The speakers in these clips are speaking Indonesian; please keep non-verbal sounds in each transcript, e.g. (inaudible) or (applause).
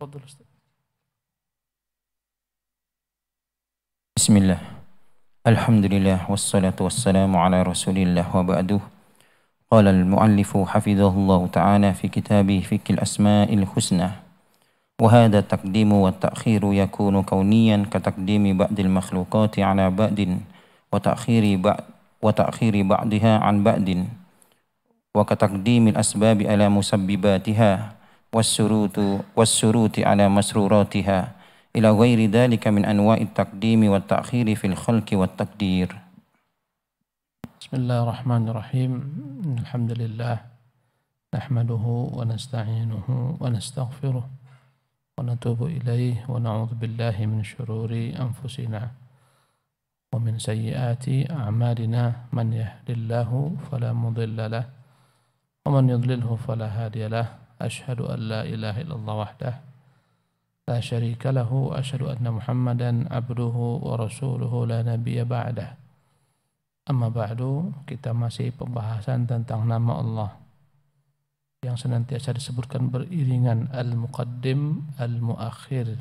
تفضل أستاذ بسم الله الحمد لله والصلاة والسلام على رسول الله وبعده قال المؤلف حفظه الله تعالى في كتابه فك الأسماء الحسنى وهذا التقديم والتأخير يكون كونيا كتقديم بعض المخلوقات على بعض وتأخير بعض وتأخير بعضها عن بعض وكتقديم الأسباب على مسبباتها والسرود والسرود على مسروراتها إلى غير ذلك من أنواع التقديم والتأخير في الخلق والتقدير بسم الله الرحمن الرحيم الحمد لله نحمده ونستعينه ونستغفره ونتوب إليه ونعوذ بالله من شرور أنفسنا ومن سيئات أعمالنا من يهد الله فلا مضل له ومن يضلله فلا هادي له أشهد أن لا إله إلا الله وحده لا شريك له وأشهد أن محمدا عبده ورسوله لا نبي بعده أما بعdu kita masih pembahasan tentang nama Allah yang senantiasa disebutkan beriringan al-muqaddim al-muakhir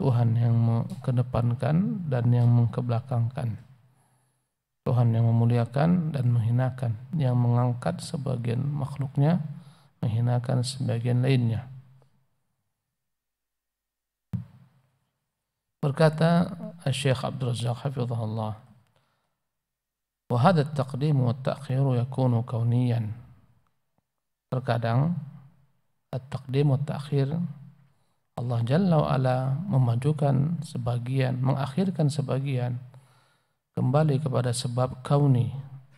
Tuhan yang mengkedepankan dan yang mengkebelakangkan Tuhan yang memuliakan dan menghinakan yang mengangkat sebagian makhluknya menghinakan sebagian lainnya. Berkata Syekh Abdul Razak hafizahullah, وهذا التقديم والتأخير يكون كونيا terkadang at-taqdim wa ta'khir Allah Jalla wa'ala memajukan sebagian, mengakhirkan sebagian kembali kepada sebab kauni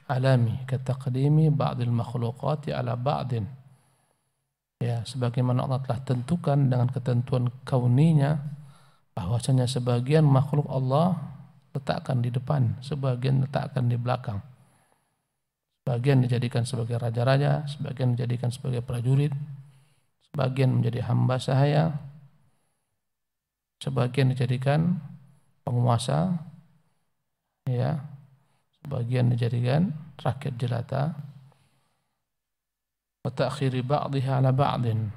alami kataqdimi ba'dil makhlukati ala ba'din ya sebagaimana Allah telah tentukan dengan ketentuan kauninya bahwasanya sebagian makhluk Allah letakkan di depan, sebagian letakkan di belakang. Sebagian dijadikan sebagai raja-raja, sebagian dijadikan sebagai prajurit, sebagian menjadi hamba sahaya, sebagian dijadikan penguasa, ya, sebagian dijadikan rakyat jelata, wa ta'khiri ba'dihha 'ala ba'din.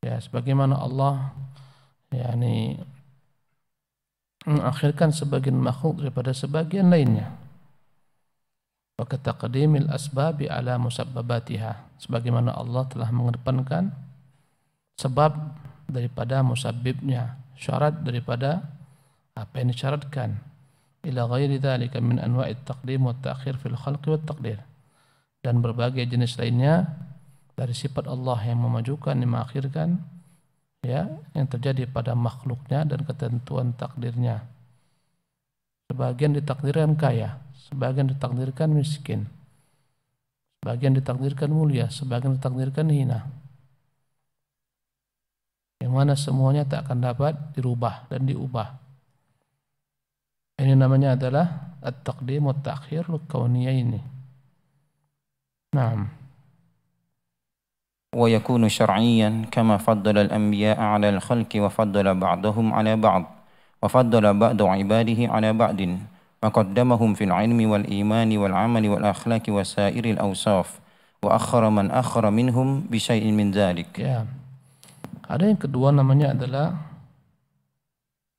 Ya, sebagaimana Allah yakni mengakhirkan sebagian makhluk daripada sebagian lainnya. Wa taqdimil asbabi 'ala musabbabatiha. Sebagaimana Allah telah mengedepankan sebab daripada musabbibnya, syarat daripada apa yang disyaratkan. Ila ghairi dzalika min anwa'it taqdim wa ta'khir fil khalqi wa taqdir dan berbagai jenis lainnya dari sifat Allah yang memajukan, dan mengakhirkan, ya, yang terjadi pada makhluknya dan ketentuan takdirnya. Sebagian ditakdirkan kaya, sebagian ditakdirkan miskin, sebagian ditakdirkan mulia, sebagian ditakdirkan hina. Yang mana semuanya tak akan dapat dirubah dan diubah. Ini namanya adalah at-taqdim wa at-ta'khir ini. نعم ويكون شرعيا كما فضل الأنبياء على الخلق وفضل بعضهم على بعض وفضل بعض عباده على بعض وقدمهم في العلم والإيمان والعمل والأخلاق وسائر الأوصاف وأخر من أخر منهم بشيء من ذلك ya. ada yang kedua namanya adalah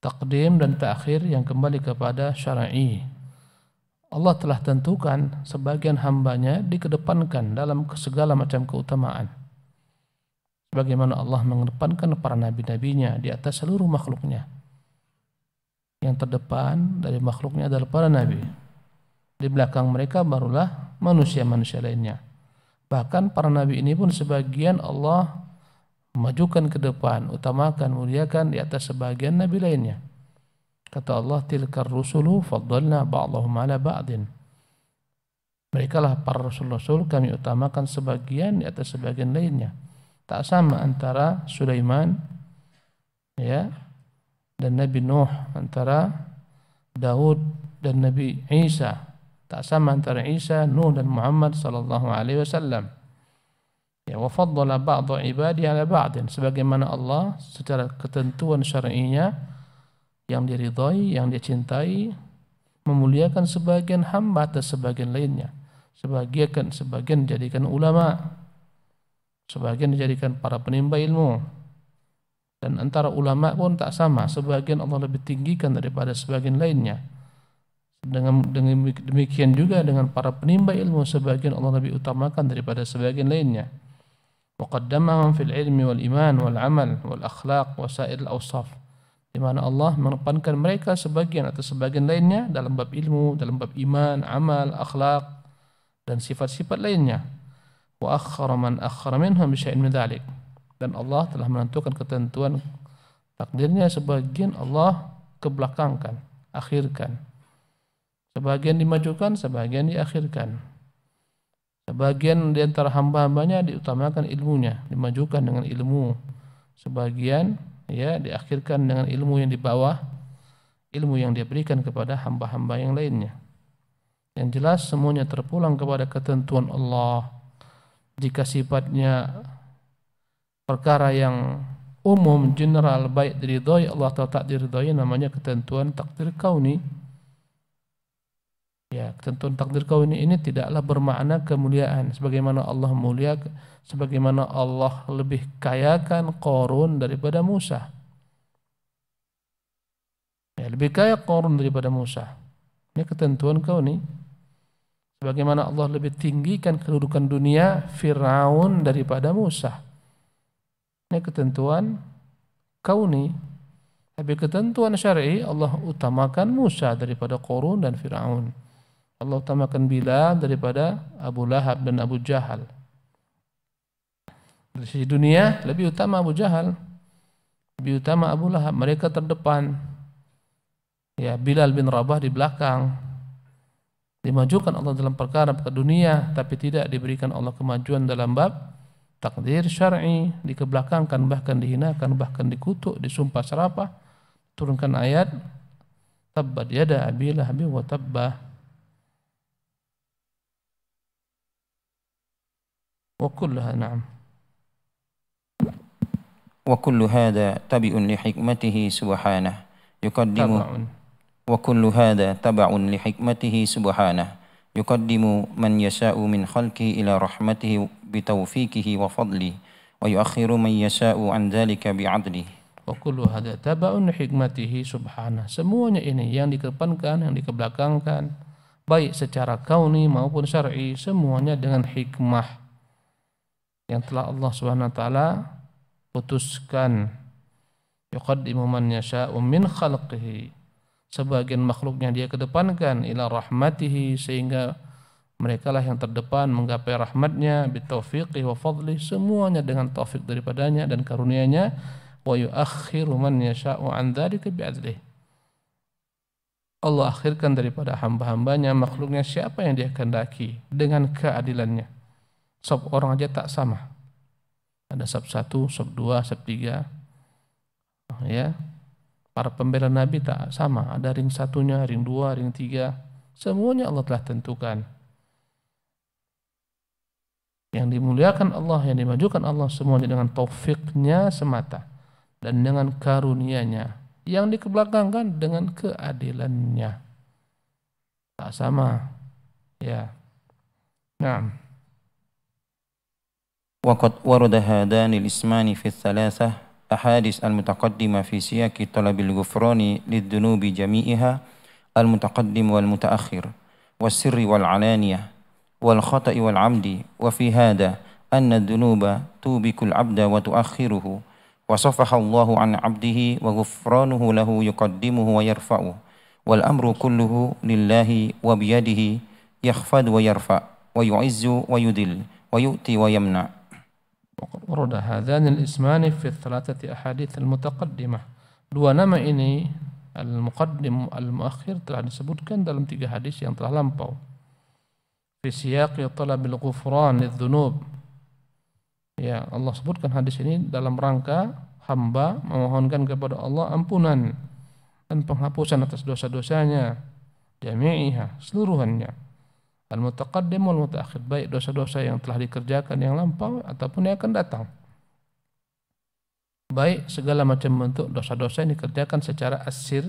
takdim dan takhir yang kembali kepada syar'i Allah telah tentukan sebagian hambanya dikedepankan dalam segala macam keutamaan. Bagaimana Allah mengedepankan para nabi-nabinya di atas seluruh makhluknya. Yang terdepan dari makhluknya adalah para nabi. Di belakang mereka barulah manusia-manusia lainnya. Bahkan para nabi ini pun sebagian Allah majukan ke depan, utamakan, muliakan di atas sebagian nabi lainnya. Kata Allah, tilkar rusulu faddalna ba'dahum ala ba'din. Mereka lah para rasul-rasul kami utamakan sebagian di atas sebagian lainnya. Tak sama antara Sulaiman ya dan Nabi Nuh, antara Daud dan Nabi Isa. Tak sama antara Isa, Nuh dan Muhammad sallallahu alaihi wasallam. Ya, wa faddala ba'dhu ibadi ala ba'din sebagaimana Allah secara ketentuan syar'inya yang diridhoi, yang dicintai, memuliakan sebagian hamba atas sebagian lainnya. Sebagian sebagian dijadikan ulama, sebagian dijadikan para penimba ilmu. Dan antara ulama pun tak sama, sebagian Allah lebih tinggikan daripada sebagian lainnya. Dengan, dengan demikian juga dengan para penimba ilmu sebagian Allah lebih utamakan daripada sebagian lainnya. fil ilmi wal wal amal wal والإيمان wa والأخلاق al awsaf di mana Allah mengedepankan mereka sebagian atau sebagian lainnya dalam bab ilmu, dalam bab iman, amal, akhlak dan sifat-sifat lainnya. Wa akhara man akhara minhum bi syai'in min dhalik. Dan Allah telah menentukan ketentuan takdirnya sebagian Allah kebelakangkan, akhirkan. Sebagian dimajukan, sebagian diakhirkan. Sebagian di antara hamba-hambanya diutamakan ilmunya, dimajukan dengan ilmu. Sebagian ya diakhirkan dengan ilmu yang di bawah ilmu yang dia berikan kepada hamba-hamba yang lainnya. Yang jelas semuanya terpulang kepada ketentuan Allah. Jika sifatnya perkara yang umum, general, baik diridhoi Allah atau tak diridhoi namanya ketentuan takdir kauni ya ketentuan takdir kau ini ini tidaklah bermakna kemuliaan sebagaimana Allah mulia sebagaimana Allah lebih kayakan korun daripada Musa ya, lebih kaya korun daripada Musa ini ketentuan kau ini, sebagaimana Allah lebih tinggikan kedudukan dunia Fir'aun daripada Musa ini ketentuan kau ini, tapi ketentuan syar'i Allah utamakan Musa daripada korun dan Fir'aun Allah utamakan Bilal daripada Abu Lahab dan Abu Jahal. Dari sisi dunia lebih utama Abu Jahal, lebih utama Abu Lahab. Mereka terdepan. Ya Bilal bin Rabah di belakang. Dimajukan Allah dalam perkara ke dunia, tapi tidak diberikan Allah kemajuan dalam bab takdir syar'i, dikebelakangkan bahkan dihinakan, bahkan dikutuk, disumpah serapah. Turunkan ayat tabbad yada abi bi wa tabbah وكلها نعم وكل هذا تبع لحكمته سبحانه يقدم وكل هذا تبع لحكمته سبحانه يقدم من يشاء من خلقه إلى رحمته بتوفيقه وفضله ويؤخر من يشاء عن ذلك بعدله وكل هذا تبع لحكمته سبحانه. Semuanya ini yang dikedepankan, yang dikebelakangkan, baik secara kauni maupun syar'i, semuanya dengan hikmah yang telah Allah Subhanahu wa taala putuskan yuqaddimu man yasha'u min khalqihi sebagian makhluknya dia kedepankan ila rahmatihi sehingga mereka lah yang terdepan menggapai rahmatnya bitaufiqi wa fadli semuanya dengan taufik daripadanya dan karunianya nya wa yuakhiru man yasha'u an bi'adlih Allah akhirkan daripada hamba-hambanya makhluknya siapa yang dia kehendaki dengan keadilannya sub orang aja tak sama. Ada sub 1, sub 2, sub 3. Ya. Para pembela Nabi tak sama. Ada ring satunya, ring dua ring tiga Semuanya Allah telah tentukan. Yang dimuliakan Allah, yang dimajukan Allah semuanya dengan taufiknya semata. Dan dengan karunianya. Yang dikebelakangkan dengan keadilannya. Tak sama. Ya. Nah. وقد ورد هذان الاسمان في الثلاثة أحاديث المتقدمة في سياق طلب الغفران للذنوب جميعها المتقدم والمتأخر والسر والعلانية والخطأ والعمد وفي هذا أن الذنوب توبك العبد وتؤخره وصفح الله عن عبده وغفرانه له يقدمه ويرفعه والأمر كله لله وبيده يخفض ويرفع ويعز ويذل ويؤتي ويمنع ورد هذان الاسمان في الثلاثة أحاديث المتقدمة dua nama ini al-muqaddim al-muakhir telah disebutkan dalam tiga hadis yang telah lampau fi talab al ghufran lidh-dhunub ya Allah sebutkan hadis ini dalam rangka hamba memohonkan kepada Allah ampunan dan penghapusan atas dosa-dosanya jami'iha seluruhannya al-mutaqaddim wal mutaakhir baik dosa-dosa yang telah dikerjakan yang lampau ataupun yang akan datang baik segala macam bentuk dosa-dosa yang dikerjakan secara asir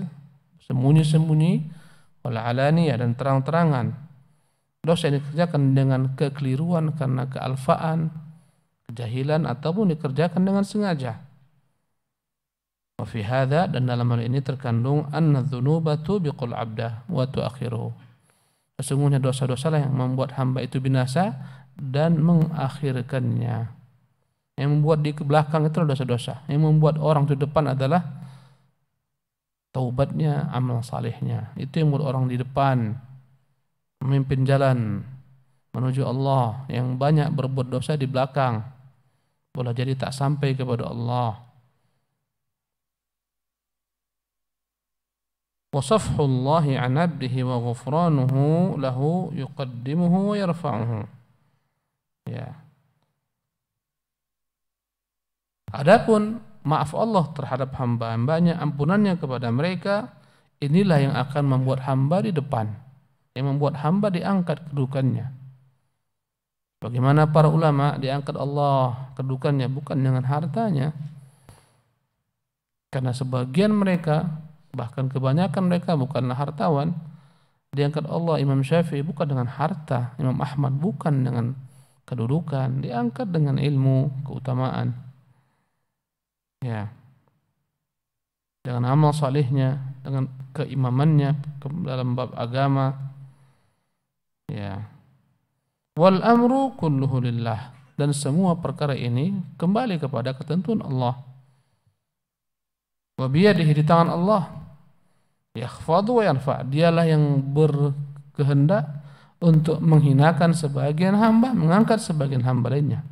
sembunyi-sembunyi wal alaniyah dan terang-terangan dosa yang dikerjakan dengan kekeliruan karena kealfaan kejahilan ataupun dikerjakan dengan sengaja wa fi hadha dan dalam hal ini terkandung anna dhunubatu biqul abda wa tuakhiruhu Sesungguhnya dosa-dosalah yang membuat hamba itu binasa dan mengakhirkannya. Yang membuat di belakang itu dosa-dosa. Yang membuat orang di depan adalah taubatnya, amal salehnya. Itu yang membuat orang di depan memimpin jalan menuju Allah yang banyak berbuat dosa di belakang boleh jadi tak sampai kepada Allah عن عبده وغفرانه له يقدمه ويرفعه ya Adapun maaf Allah terhadap hamba-hambanya, ampunannya kepada mereka, inilah yang akan membuat hamba di depan, yang membuat hamba diangkat kedudukannya. Bagaimana para ulama diangkat Allah kedudukannya bukan dengan hartanya, karena sebagian mereka Bahkan kebanyakan mereka bukanlah hartawan. Diangkat Allah Imam Syafi'i bukan dengan harta, Imam Ahmad bukan dengan kedudukan, diangkat dengan ilmu, keutamaan. Ya. Dengan amal salihnya, dengan keimamannya dalam bab agama. Ya. Wal amru kulluhu lillah. Dan semua perkara ini kembali kepada ketentuan Allah. Wa di tangan Allah Yakhfadu wa yarfa. Dialah yang berkehendak untuk menghinakan sebagian hamba, mengangkat sebagian hamba lainnya.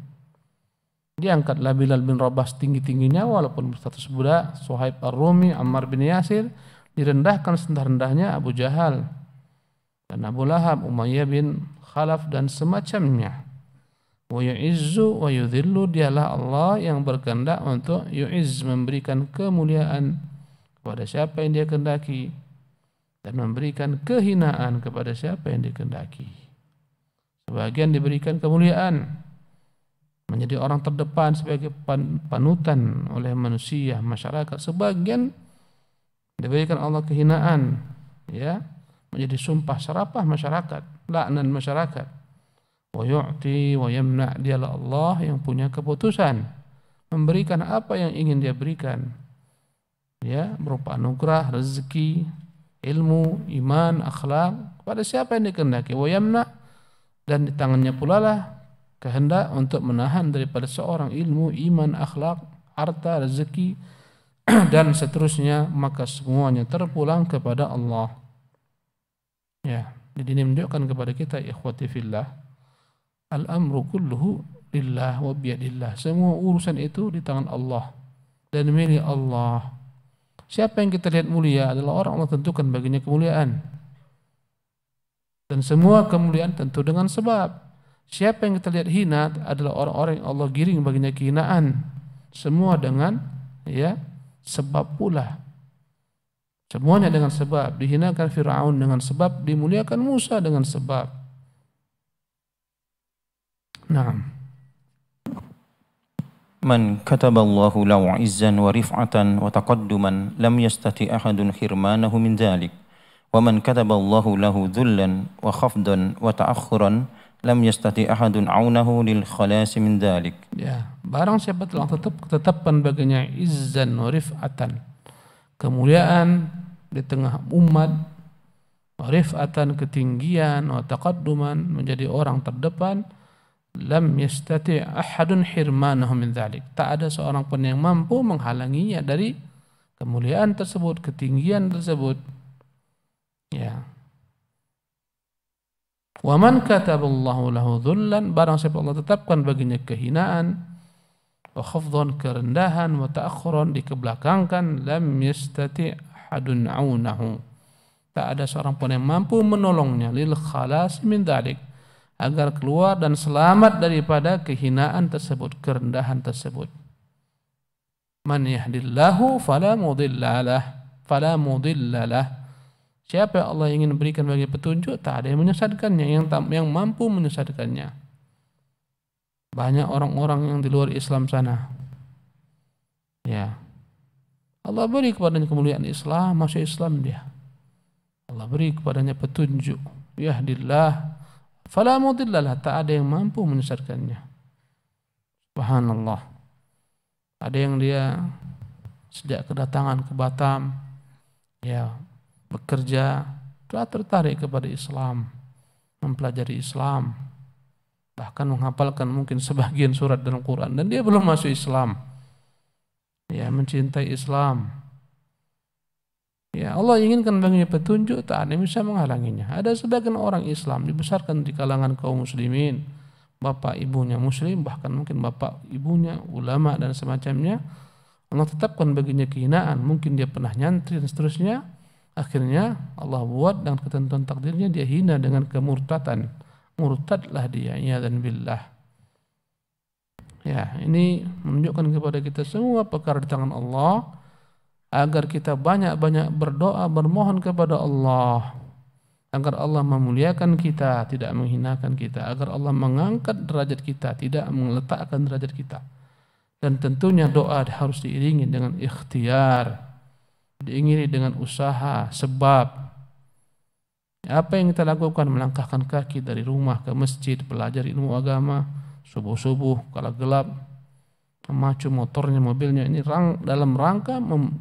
Diangkatlah Bilal bin Rabah tinggi-tingginya walaupun berstatus budak, Suhaib Ar-Rumi, Ammar bin Yasir, direndahkan serendah-rendahnya Abu Jahal dan Abu Lahab, Umayyah bin Khalaf dan semacamnya. Wa yu'izzu wa yudhillu dialah Allah yang berkehendak untuk yu'izz memberikan kemuliaan kepada siapa yang dia kendaki dan memberikan kehinaan kepada siapa yang dia kendaki. Sebagian diberikan kemuliaan menjadi orang terdepan sebagai panutan oleh manusia, masyarakat. Sebagian diberikan Allah kehinaan, ya, menjadi sumpah serapah masyarakat, laknan masyarakat. Wa yu'ti wa yamna' dialah Allah yang punya keputusan memberikan apa yang ingin dia berikan ya berupa anugerah, rezeki, ilmu, iman, akhlak kepada siapa yang dikehendaki. wayamna dan di tangannya pula lah kehendak untuk menahan daripada seorang ilmu, iman, akhlak, harta, rezeki (clears throat) dan seterusnya maka semuanya terpulang kepada Allah. Ya, jadi ini menunjukkan kepada kita ikhwati fillah al-amru kulluhu lillah wa biadillah Semua urusan itu di tangan Allah dan milik Allah. Siapa yang kita lihat mulia adalah orang Allah tentukan baginya kemuliaan. Dan semua kemuliaan tentu dengan sebab. Siapa yang kita lihat hina adalah orang-orang yang Allah giring baginya kehinaan. Semua dengan ya sebab pula. Semuanya dengan sebab. Dihinakan Fir'aun dengan sebab. Dimuliakan Musa dengan sebab. Nah. من كتب الله له عزا ورفعة وتقدما لم يستطع أحد حرمانه من ذلك ومن كتب الله له ذلا وخفضا وتأخرا لم yastati ahadun aunahu lil من ذلك dalik. Ya, barang siapa telah tetap ketetapan baginya izzan wa rif'atan. Kemuliaan di tengah umat, rif'atan ketinggian, wa taqadduman menjadi orang terdepan lam yastati ahadun hirmanahu min dhalik. Tak ada seorang pun yang mampu menghalanginya dari kemuliaan tersebut, ketinggian tersebut. Ya. Wa man kataballahu lahu dhullan, barang siapa Allah tetapkan baginya kehinaan, wa khafdhan kerendahan, wa ta'akhuran dikebelakangkan, lam yastati ahadun aunahu. Tak ada seorang pun yang mampu menolongnya lil khalas min dhalik agar keluar dan selamat daripada kehinaan tersebut, kerendahan tersebut. Man yahdillahu fala mudillalah, fala mudillalah. Siapa yang Allah ingin berikan bagi petunjuk, tak ada yang menyesatkannya, yang yang mampu menyesatkannya. Banyak orang-orang yang di luar Islam sana. Ya. Allah beri kepadanya kemuliaan Islam, masuk Islam dia. Allah beri kepadanya petunjuk. Yahdillah Fala mudillalah, tak ada yang mampu menyesatkannya. Subhanallah. Ada yang dia sejak kedatangan ke Batam, ya bekerja, telah tertarik kepada Islam, mempelajari Islam, bahkan menghafalkan mungkin sebagian surat dan Quran dan dia belum masuk Islam. Ya, mencintai Islam, Ya, Allah inginkan baginya petunjuk, tak ada yang bisa menghalanginya. Ada sebagian orang Islam dibesarkan di kalangan kaum muslimin. Bapak ibunya muslim, bahkan mungkin bapak ibunya ulama dan semacamnya. Allah tetapkan baginya kehinaan, mungkin dia pernah nyantri dan seterusnya. Akhirnya Allah buat dan ketentuan takdirnya dia hina dengan kemurtatan. Murtadlah dia, ya dan billah. Ya, ini menunjukkan kepada kita semua perkara di tangan Allah agar kita banyak-banyak berdoa bermohon kepada Allah agar Allah memuliakan kita tidak menghinakan kita agar Allah mengangkat derajat kita tidak meletakkan derajat kita dan tentunya doa harus diiringi dengan ikhtiar diiringi dengan usaha sebab apa yang kita lakukan melangkahkan kaki dari rumah ke masjid pelajari ilmu agama subuh-subuh kalau gelap memacu motornya mobilnya ini rang, dalam rangka mem,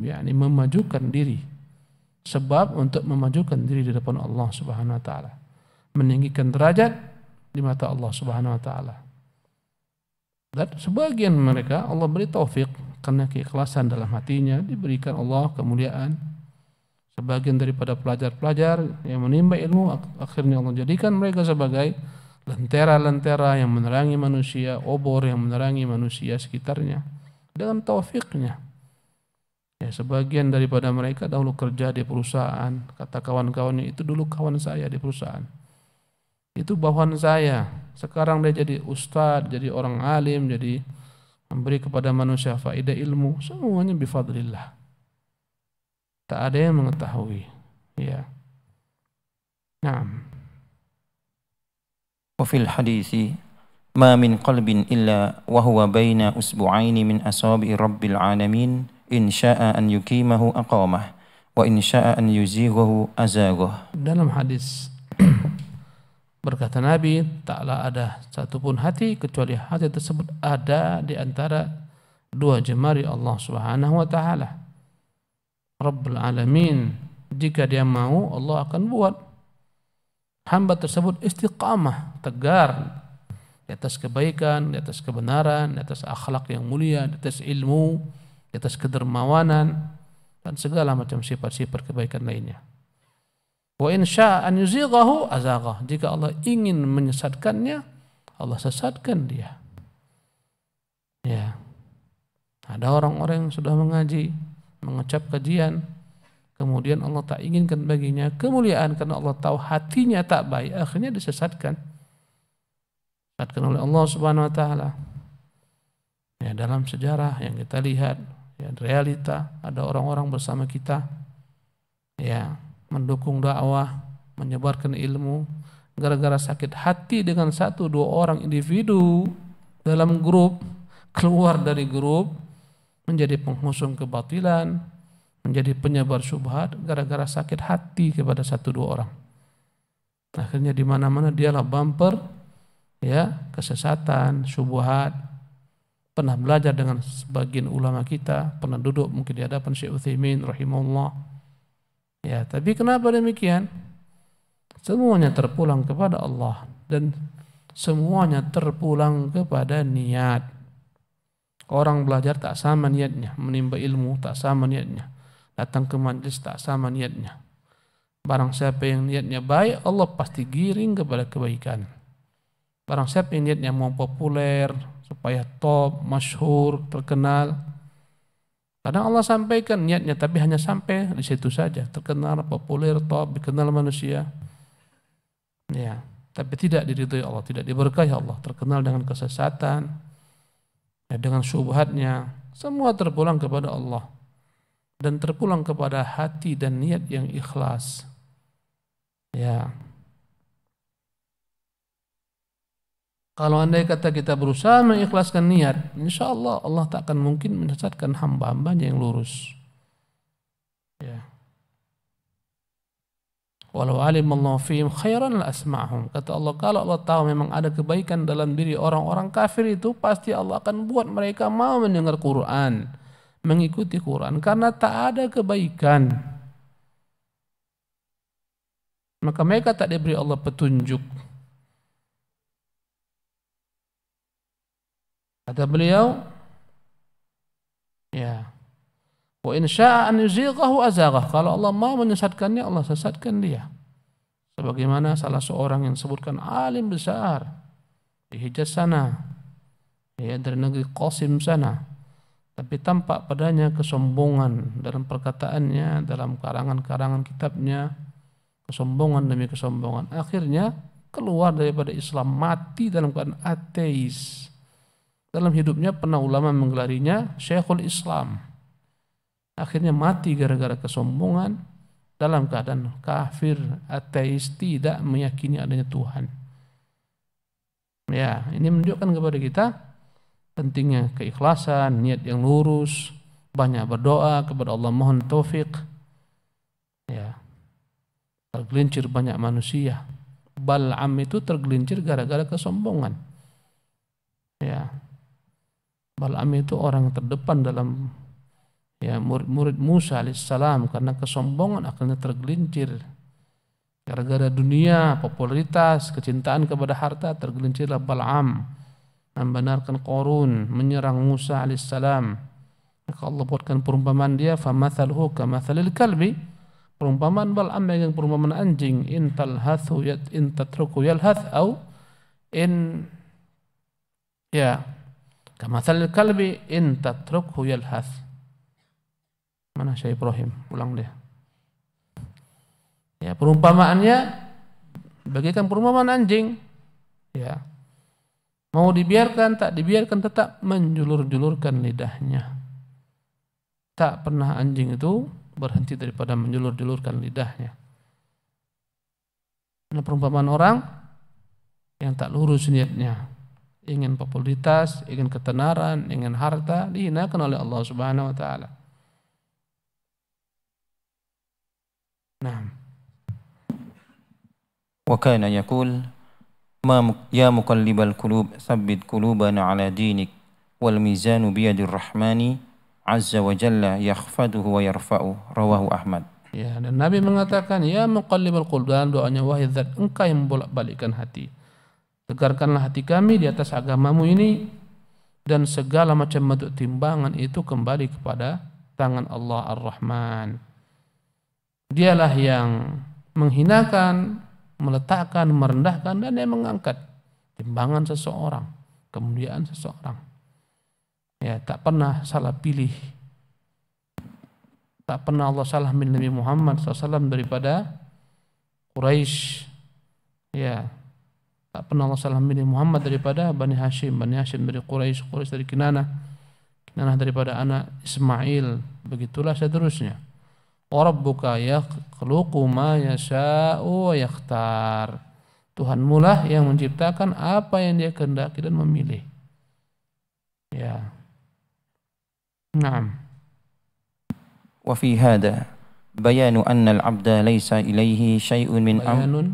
yakni memajukan diri sebab untuk memajukan diri di depan Allah Subhanahu wa taala meninggikan derajat di mata Allah Subhanahu wa taala dan sebagian mereka Allah beri taufik karena keikhlasan dalam hatinya diberikan Allah kemuliaan sebagian daripada pelajar-pelajar yang menimba ilmu akhirnya Allah jadikan mereka sebagai lentera-lentera yang menerangi manusia, obor yang menerangi manusia sekitarnya dalam taufiknya. Ya, sebagian daripada mereka dahulu kerja di perusahaan, kata kawan-kawannya itu dulu kawan saya di perusahaan. Itu bawahan saya. Sekarang dia jadi ustadz, jadi orang alim, jadi memberi kepada manusia faedah ilmu, semuanya bifadlillah. Tak ada yang mengetahui. Ya. Nah, وفي الحديث ما من قلب إلا وهو بين أسبوعين من أصابع رب العالمين إن شاء أن يقيمه أقامه وإن شاء أن يزيغه أزاغه dalam hadis (clears throat) berkata Nabi taklah ada satupun hati kecuali hati tersebut ada di antara dua jemari Allah Subhanahu wa taala Rabbul alamin jika dia mau Allah akan buat hamba tersebut istiqamah, tegar di atas kebaikan, di atas kebenaran, di atas akhlak yang mulia, di atas ilmu, di atas kedermawanan dan segala macam sifat-sifat kebaikan lainnya. Wa insya an yuzighahu azaghah. Jika Allah ingin menyesatkannya, Allah sesatkan dia. Ya. Ada orang-orang yang sudah mengaji, mengecap kajian, Kemudian Allah tak inginkan baginya kemuliaan karena Allah tahu hatinya tak baik. Akhirnya disesatkan. Disesatkan oleh Allah Subhanahu Wa Taala. Ya, dalam sejarah yang kita lihat, ya, realita ada orang-orang bersama kita, ya mendukung dakwah, menyebarkan ilmu, gara-gara sakit hati dengan satu dua orang individu dalam grup keluar dari grup menjadi penghusung kebatilan menjadi penyebar syubhat gara-gara sakit hati kepada satu dua orang. Akhirnya di mana-mana dialah bumper ya kesesatan, syubhat. Pernah belajar dengan sebagian ulama kita, pernah duduk mungkin di hadapan Syekh Utsaimin rahimahullah. Ya, tapi kenapa demikian? Semuanya terpulang kepada Allah dan semuanya terpulang kepada niat. Orang belajar tak sama niatnya, menimba ilmu tak sama niatnya datang ke majlis tak sama niatnya. Barang siapa yang niatnya baik, Allah pasti giring kepada kebaikan. Barang siapa yang niatnya mau populer, supaya top, masyhur, terkenal. Kadang Allah sampaikan niatnya, tapi hanya sampai di situ saja. Terkenal, populer, top, dikenal manusia. Ya, tapi tidak diridhoi Allah, tidak diberkahi Allah. Terkenal dengan kesesatan, ya, dengan syubhatnya, semua terpulang kepada Allah dan terpulang kepada hati dan niat yang ikhlas. Ya. Kalau andai kata kita berusaha mengikhlaskan niat, insya Allah Allah tak akan mungkin menyesatkan hamba-hambanya yang lurus. Ya. Walau alim Allah fihim khairan la asma'hum. Kata Allah, kalau Allah tahu memang ada kebaikan dalam diri orang-orang kafir itu, pasti Allah akan buat mereka mau mendengar Quran mengikuti Quran karena tak ada kebaikan maka mereka tak diberi Allah petunjuk kata beliau ya wa in syaa an yuzighahu kalau Allah mau menyesatkannya Allah sesatkan dia sebagaimana salah seorang yang sebutkan alim besar di Hijaz sana ya dari negeri Qasim sana tapi tampak padanya kesombongan dalam perkataannya, dalam karangan-karangan kitabnya, kesombongan demi kesombongan. Akhirnya keluar daripada Islam, mati dalam keadaan ateis. Dalam hidupnya pernah ulama menggelarinya Syekhul Islam. Akhirnya mati gara-gara kesombongan dalam keadaan kafir, ateis, tidak meyakini adanya Tuhan. Ya, ini menunjukkan kepada kita pentingnya keikhlasan, niat yang lurus, banyak berdoa kepada Allah mohon taufik. Ya. Tergelincir banyak manusia. Bal'am itu tergelincir gara-gara kesombongan. Ya. Bal'am itu orang terdepan dalam ya murid-murid Musa alaihissalam karena kesombongan akhirnya tergelincir. Gara-gara dunia, popularitas, kecintaan kepada harta tergelincirlah Bal'am membenarkan Korun menyerang Musa alaihissalam maka Allah buatkan perumpamaan dia famathaluhu kamathalil kalbi perumpamaan bal amma yang perumpamaan anjing in talhathu yat in tatruku yalhath au in ya kamathalil kalbi in tatruku yalhath mana Syekh Ibrahim ulang dia ya perumpamaannya bagikan perumpamaan anjing ya Mau dibiarkan, tak dibiarkan, tetap menjulur-julurkan lidahnya. Tak pernah anjing itu berhenti daripada menjulur-julurkan lidahnya. Nah, perumpamaan orang yang tak lurus niatnya. Ingin popularitas, ingin ketenaran, ingin harta, dihinakan oleh Allah Subhanahu wa Ta'ala. Nah. وكان يقول Ya يا مقلب ala dinik wal على دينك والميزان azza الرحمن عز وجل wa ويرفعه رواه أحمد Ya, dan Nabi mengatakan, Ya muqallibal qulub dalam doanya, Wahai zat, engkau yang membolak-balikkan hati. Tegarkanlah hati kami di atas agamamu ini, dan segala macam bentuk timbangan itu kembali kepada tangan Allah Ar-Rahman. Dialah yang menghinakan, meletakkan, merendahkan, dan yang mengangkat. Timbangan seseorang, kemuliaan seseorang. Ya, tak pernah salah pilih. Tak pernah Allah salah milih Nabi Muhammad SAW daripada Quraisy. Ya, tak pernah Allah salah milih Muhammad daripada Bani Hashim. Bani Hashim dari Quraisy, Quraisy dari kinana kinana daripada anak Ismail. Begitulah seterusnya. Warabbuka yakhluqu ma yasha'u wa yakhtar. Tuhanmu lah yang menciptakan apa yang dia kehendaki dan memilih. Ya. Naam. Wa fi hadha bayanu anna al-'abda laysa ilayhi shay'un min amr.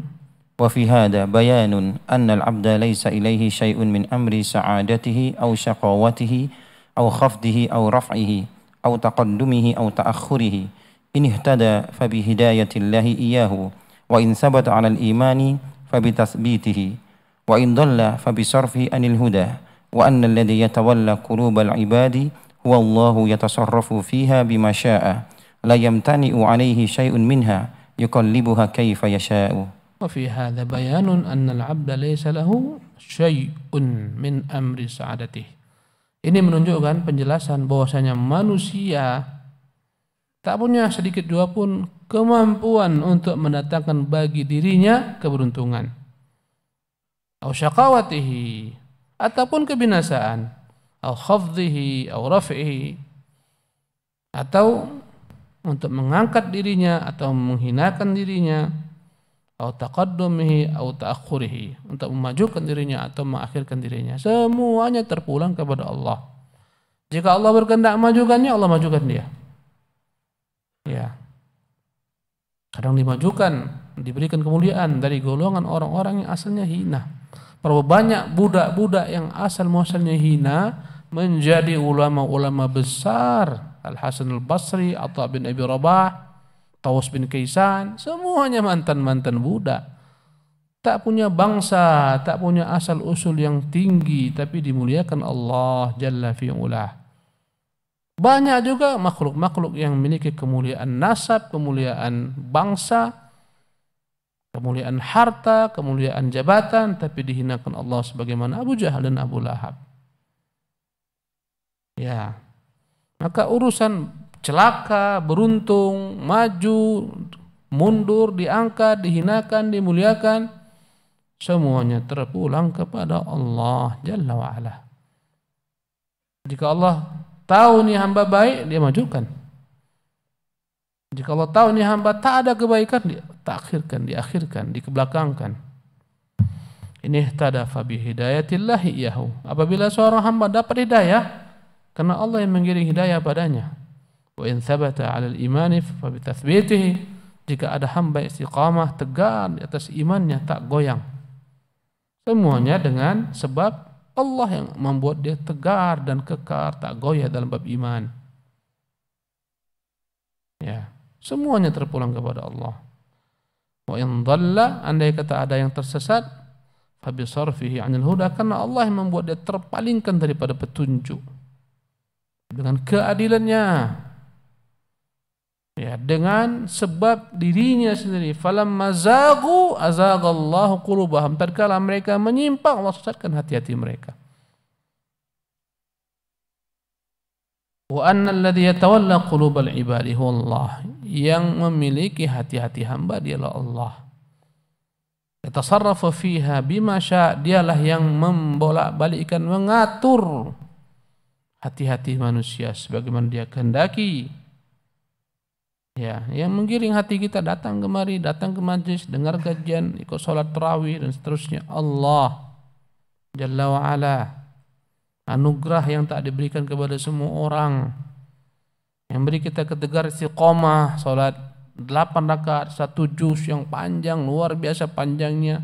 Wa fi hadha bayanun anna al-'abda laysa ilayhi shay'un min amri sa'adatihi aw shaqawatihi aw khafdihi aw raf'ihi aw taqaddumihi aw ta'akhkhurihi. إن اهتدى فبهداية الله إياه وإن ثبت على الإيمان فبتثبيته وإن ضل فبصرفه عن الهدى وأن الذي يتولى قلوب العباد هو الله يتصرف فيها بما شاء لا يمتنئ عليه شيء منها يقلبها كيف يشاء وفي هذا بيان أن العبد ليس له شيء من أمر سعادته Ini menunjukkan penjelasan bahwasanya manusia tak punya sedikit dua pun kemampuan untuk mendatangkan bagi dirinya keberuntungan. Au syaqawatihi ataupun kebinasaan, au khafdhihi au raf'ihi atau untuk mengangkat dirinya atau menghinakan dirinya atau taqaddumihi atau ta'akhurihi untuk memajukan dirinya atau mengakhirkan dirinya semuanya terpulang kepada Allah jika Allah berkehendak majukannya Allah majukan dia Ya. Kadang dimajukan, diberikan kemuliaan dari golongan orang-orang yang asalnya hina. Berapa banyak budak-budak yang asal muasalnya hina menjadi ulama-ulama besar. Al-Hasan Al-Basri, atau bin Abi Rabah, Taus bin Kaisan, semuanya mantan-mantan budak. Tak punya bangsa, tak punya asal usul yang tinggi, tapi dimuliakan Allah Jalla fi'ulah. Banyak juga makhluk-makhluk yang memiliki kemuliaan nasab, kemuliaan bangsa, kemuliaan harta, kemuliaan jabatan, tapi dihinakan Allah sebagaimana Abu Jahal dan Abu Lahab. Ya, maka urusan celaka, beruntung, maju, mundur, diangkat, dihinakan, dimuliakan, semuanya terpulang kepada Allah Jalla wa'ala. Jika Allah tahu nih hamba baik, dia majukan. Jika Allah tahu nih hamba tak ada kebaikan, dia takhirkan, diakhirkan, dikebelakangkan. Ini tada fabi hidayatillahi yahu. Apabila seorang hamba dapat hidayah, karena Allah yang mengiring hidayah padanya. Wa in thabata al-imani fa Jika ada hamba istiqamah tegar di atas imannya tak goyang. Semuanya dengan sebab Allah yang membuat dia tegar dan kekar tak goyah dalam bab iman. Ya, semuanya terpulang kepada Allah. Wa in dhalla andai kata ada yang tersesat fa bi sarfihi 'anil huda karena Allah yang membuat dia terpalingkan daripada petunjuk dengan keadilannya ya dengan sebab dirinya sendiri falam mazagu azagallahu qulubahum tatkala mereka menyimpang Allah sesatkan hati-hati mereka wa anna alladhi yatawalla qulubal ibadi Allah yang memiliki hati-hati hamba dialah Allah yatasarrafu fiha bima sya dialah yang membolak-balikkan mengatur hati-hati manusia sebagaimana dia kehendaki Ya, yang menggiring hati kita datang kemari, datang ke majlis, dengar kajian, ikut sholat terawih dan seterusnya. Allah Jalla ala anugerah yang tak diberikan kepada semua orang yang beri kita ketegar istiqomah sholat 8 rakaat satu juz yang panjang luar biasa panjangnya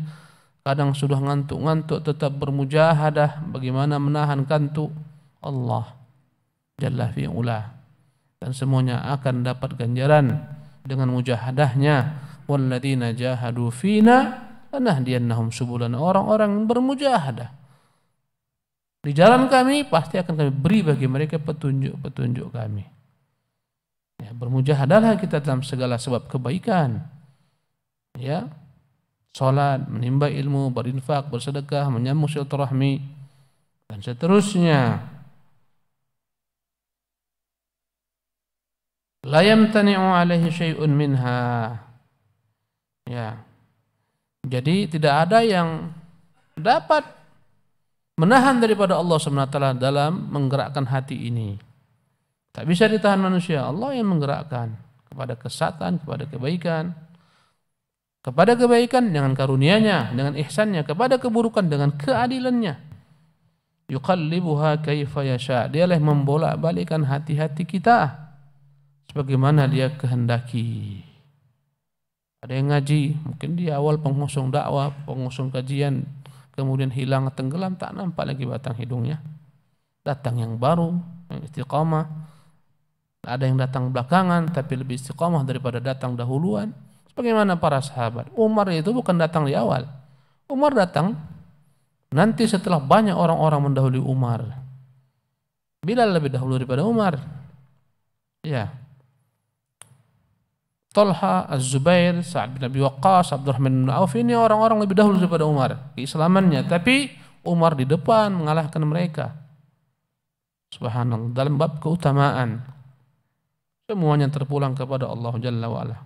kadang sudah ngantuk-ngantuk tetap bermujahadah bagaimana menahan kantuk Allah jalla fi'ula dan semuanya akan dapat ganjaran dengan mujahadahnya walladzina jahadu fina lanahdiyannahum subulana orang-orang bermujahadah di jalan kami pasti akan kami beri bagi mereka petunjuk-petunjuk kami ya, bermujahadahlah kita dalam segala sebab kebaikan ya salat menimba ilmu berinfak bersedekah menyambung silaturahmi dan seterusnya la yamtani'u alaihi syai'un minha. Ya. Jadi tidak ada yang dapat menahan daripada Allah SWT dalam menggerakkan hati ini. Tak bisa ditahan manusia. Allah yang menggerakkan kepada kesatan, kepada kebaikan. Kepada kebaikan dengan karunianya, dengan ihsannya. Kepada keburukan dengan keadilannya. Yuqallibuha kaifa yasha. Dialah membolak-balikan hati-hati kita sebagaimana dia kehendaki. Ada yang ngaji, mungkin di awal pengusung dakwah, pengusung kajian, kemudian hilang tenggelam tak nampak lagi batang hidungnya. Datang yang baru, yang istiqamah. Ada yang datang belakangan tapi lebih istiqamah daripada datang dahuluan. Sebagaimana para sahabat. Umar itu bukan datang di awal. Umar datang nanti setelah banyak orang-orang mendahului Umar. Bilal lebih dahulu daripada Umar. Ya, Tolha Az-Zubair, Sa'ad bin Abi Waqqas, Abdurrahman bin Auf ini orang-orang lebih dahulu daripada Umar keislamannya. Tapi Umar di depan mengalahkan mereka. Subhanallah. Dalam bab keutamaan. Semuanya terpulang kepada Allah Jalla Ala.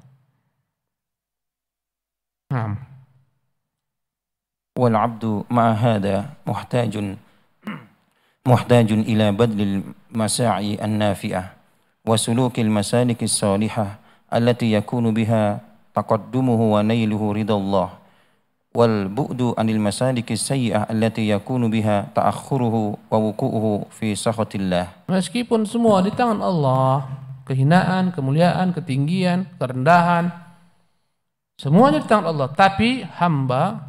Naam. Wal abdu ma'ahada muhtajun muhtajun ila badlil masa'i an-nafi'ah wa sulukil as salihah allati yakunu biha taqaddumuhu wa nailuhu ridallah wal bu'du anil masaliki sayyi'ah allati yakunu biha ta'akhuruhu wa wuku'uhu fi sakhatillah meskipun semua di tangan Allah kehinaan, kemuliaan, ketinggian, kerendahan semuanya di tangan Allah tapi hamba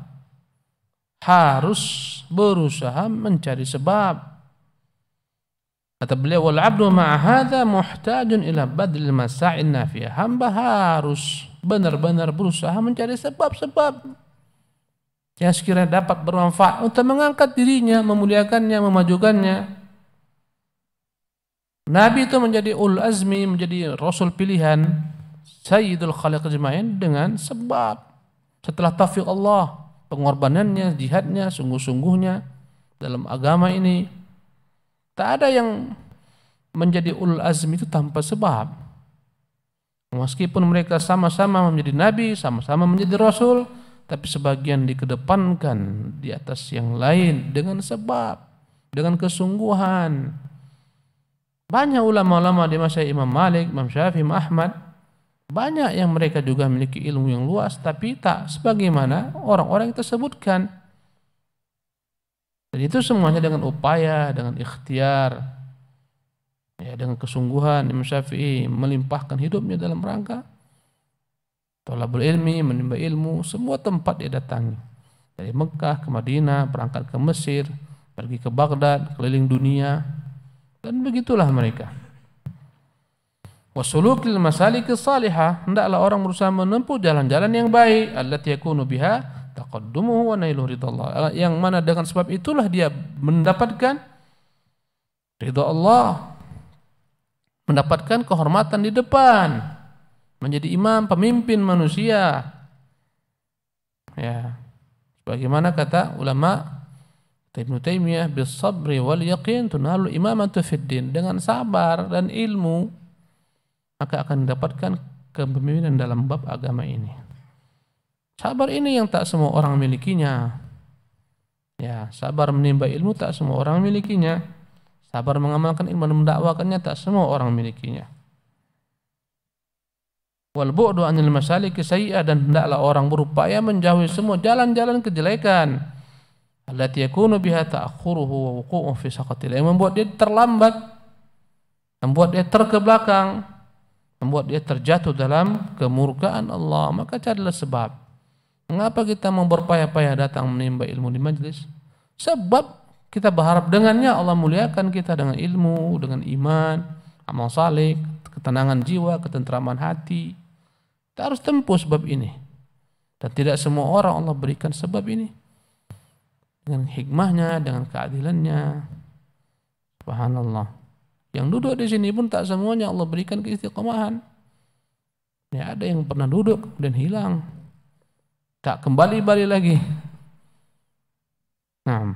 harus berusaha mencari sebab Kata beliau wal abdu ma'ahadha muhtajun ila badil masa'in nafiyah. Hamba harus benar-benar berusaha mencari sebab-sebab yang sekiranya dapat bermanfaat untuk mengangkat dirinya, memuliakannya, memajukannya. Nabi itu menjadi ul azmi, menjadi rasul pilihan Sayyidul Khaliq Jemain dengan sebab. Setelah taufik Allah, pengorbanannya, jihadnya, sungguh-sungguhnya dalam agama ini, Tak ada yang menjadi ul azmi itu tanpa sebab. Meskipun mereka sama-sama menjadi nabi, sama-sama menjadi rasul, tapi sebagian dikedepankan di atas yang lain dengan sebab, dengan kesungguhan. Banyak ulama-ulama di masa Imam Malik, Imam Syafi'i, Imam Ahmad, banyak yang mereka juga memiliki ilmu yang luas, tapi tak sebagaimana orang-orang yang tersebutkan. Dan itu semuanya dengan upaya, dengan ikhtiar, ya dengan kesungguhan Imam Syafi'i melimpahkan hidupnya dalam rangka tolabul ilmi, menimba ilmu, semua tempat dia datangi. Dari Mekah ke Madinah, berangkat ke Mesir, pergi ke Baghdad, keliling dunia, dan begitulah mereka. Wasulukil masalik salihah, hendaklah orang berusaha menempuh jalan-jalan yang baik, allati yakunu biha taqaddumuhu wa nailu ridallah. Yang mana dengan sebab itulah dia mendapatkan ridha Allah. Mendapatkan kehormatan di depan. Menjadi imam, pemimpin manusia. Ya. Bagaimana kata ulama Ibnu Taimiyah bis sabri wal yaqin tunalu imamatu fid din. Dengan sabar dan ilmu maka akan mendapatkan kepemimpinan dalam bab agama ini. Sabar ini yang tak semua orang milikinya. Ya, sabar menimba ilmu tak semua orang milikinya. Sabar mengamalkan ilmu dan mendakwakannya tak semua orang milikinya. Wal bu'du anil masalik sayyi'ah dan hendaklah orang berupaya menjauhi semua jalan-jalan kejelekan. Allati yakunu biha ta'khuruhu wa wuqu'uhu fi saqatil yang membuat dia terlambat, membuat dia terkebelakang, membuat dia terjatuh dalam kemurkaan Allah. Maka carilah sebab Mengapa kita mau berpayah-payah datang menimba ilmu di majlis? Sebab kita berharap dengannya Allah muliakan kita dengan ilmu, dengan iman, amal saleh, ketenangan jiwa, ketentraman hati. Kita harus tempuh sebab ini. Dan tidak semua orang Allah berikan sebab ini. Dengan hikmahnya, dengan keadilannya. Subhanallah. Yang duduk di sini pun tak semuanya Allah berikan keistiqomahan. Ya ada yang pernah duduk dan hilang. Tak kembali-balik lagi. Naam.